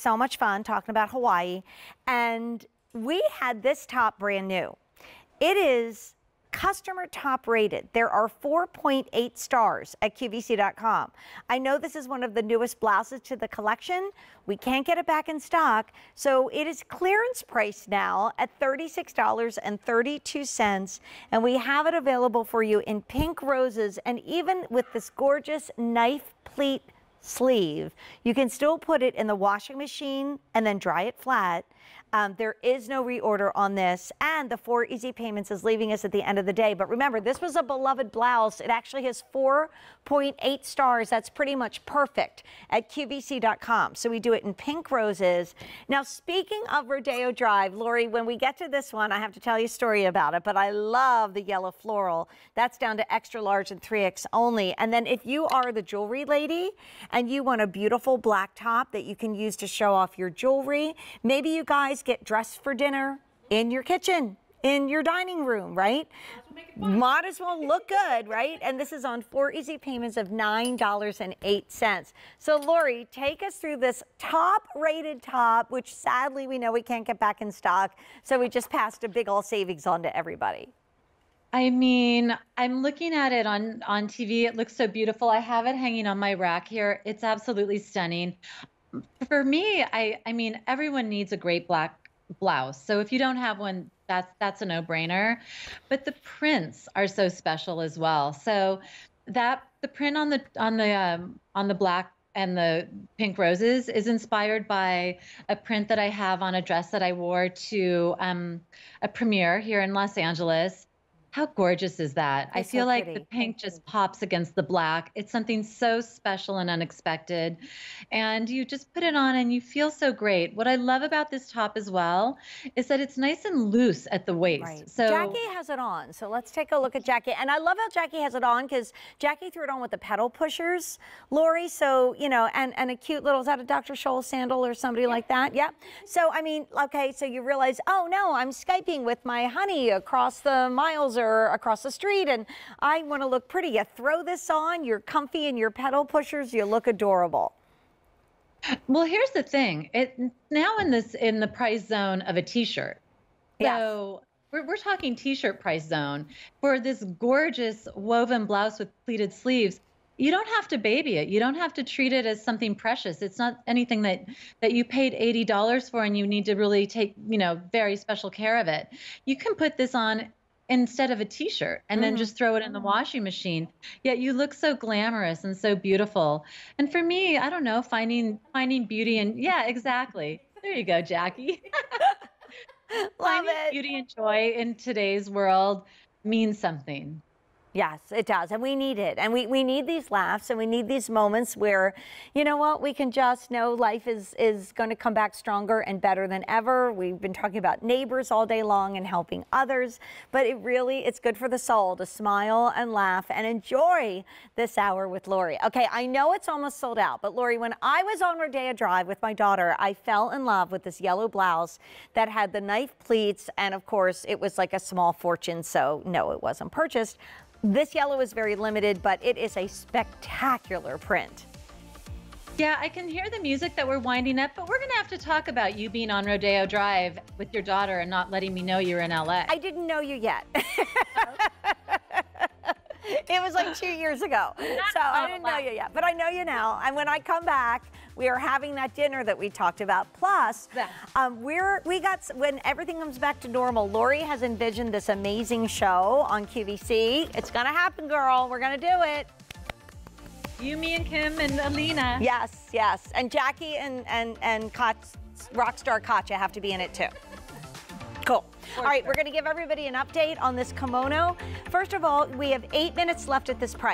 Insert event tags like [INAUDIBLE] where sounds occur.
so much fun talking about Hawaii. And we had this top brand new. It is customer top rated. There are 4.8 stars at QVC.com. I know this is one of the newest blouses to the collection. We can't get it back in stock, so it is clearance price now at $36.32, and we have it available for you in pink roses and even with this gorgeous knife pleat sleeve. You can still put it in the washing machine and then dry it flat, um, there is no reorder on this, and the four easy payments is leaving us at the end of the day. But remember, this was a beloved blouse. It actually has 4.8 stars. That's pretty much perfect at QVC.com. So we do it in pink roses. Now, speaking of Rodeo Drive, Lori, when we get to this one, I have to tell you a story about it, but I love the yellow floral. That's down to extra large and 3X only. And then if you are the jewelry lady and you want a beautiful black top that you can use to show off your jewelry, maybe you guys get dressed for dinner in your kitchen, in your dining room, right? Might as well look good, right? And this is on four easy payments of $9.08. So Lori, take us through this top rated top, which sadly we know we can't get back in stock. So we just passed a big old savings on to everybody. I mean, I'm looking at it on on TV. It looks so beautiful. I have it hanging on my rack here. It's absolutely stunning for me, I I mean everyone needs a great black blouse. So if you don't have one, that's that's a no-brainer. But the prints are so special as well. So that the print on the on the um, on the black and the pink roses is inspired by a print that I have on a dress that I wore to um, a premiere here in Los Angeles. How gorgeous is that? I feel so like the pink just pops against the black. It's something so special and unexpected. And you just put it on and you feel so great. What I love about this top as well is that it's nice and loose at the waist. Right. So Jackie has it on. So let's take a look at Jackie. And I love how Jackie has it on because Jackie threw it on with the pedal pushers, Lori. So, you know, and, and a cute little, is that a Dr. Scholl sandal or somebody like that? Yep. So, I mean, okay, so you realize, oh no, I'm Skyping with my honey across the miles or across the street and I want to look pretty. You throw this on, you're comfy in your pedal pushers, you look adorable. Well, here's the thing. It now in this in the price zone of a t-shirt. Yes. So we're, we're talking t-shirt price zone for this gorgeous woven blouse with pleated sleeves. You don't have to baby it. You don't have to treat it as something precious. It's not anything that that you paid $80 for and you need to really take, you know, very special care of it. You can put this on instead of a t-shirt and then mm-hmm. just throw it in the mm-hmm. washing machine yet you look so glamorous and so beautiful and for me i don't know finding finding beauty and yeah exactly there you go jackie [LAUGHS] Love finding it. beauty and joy in today's world means something Yes, it does. And we need it. And we, we need these laughs and we need these moments where, you know what, we can just know life is, is going to come back stronger and better than ever. We've been talking about neighbors all day long and helping others. But it really, it's good for the soul to smile and laugh and enjoy this hour with Lori. Okay, I know it's almost sold out, but Lori, when I was on Rodeo Drive with my daughter, I fell in love with this yellow blouse that had the knife pleats. And of course, it was like a small fortune. So no, it wasn't purchased. This yellow is very limited, but it is a spectacular print. Yeah, I can hear the music that we're winding up, but we're going to have to talk about you being on Rodeo Drive with your daughter and not letting me know you're in LA. I didn't know you yet. Oh, [LAUGHS] It was like two years ago. [LAUGHS] So I didn't know you yet, but I know you now. And when I come back, we are having that dinner that we talked about. Plus, um, we're we got when everything comes back to normal. Lori has envisioned this amazing show on QVC. It's gonna happen, girl. We're gonna do it. You, me, and Kim and Alina. Yes, yes, and Jackie and and and Koch, rock star have to be in it too. Cool. All right, we're going to give everybody an update on this kimono. First of all, we have eight minutes left at this price.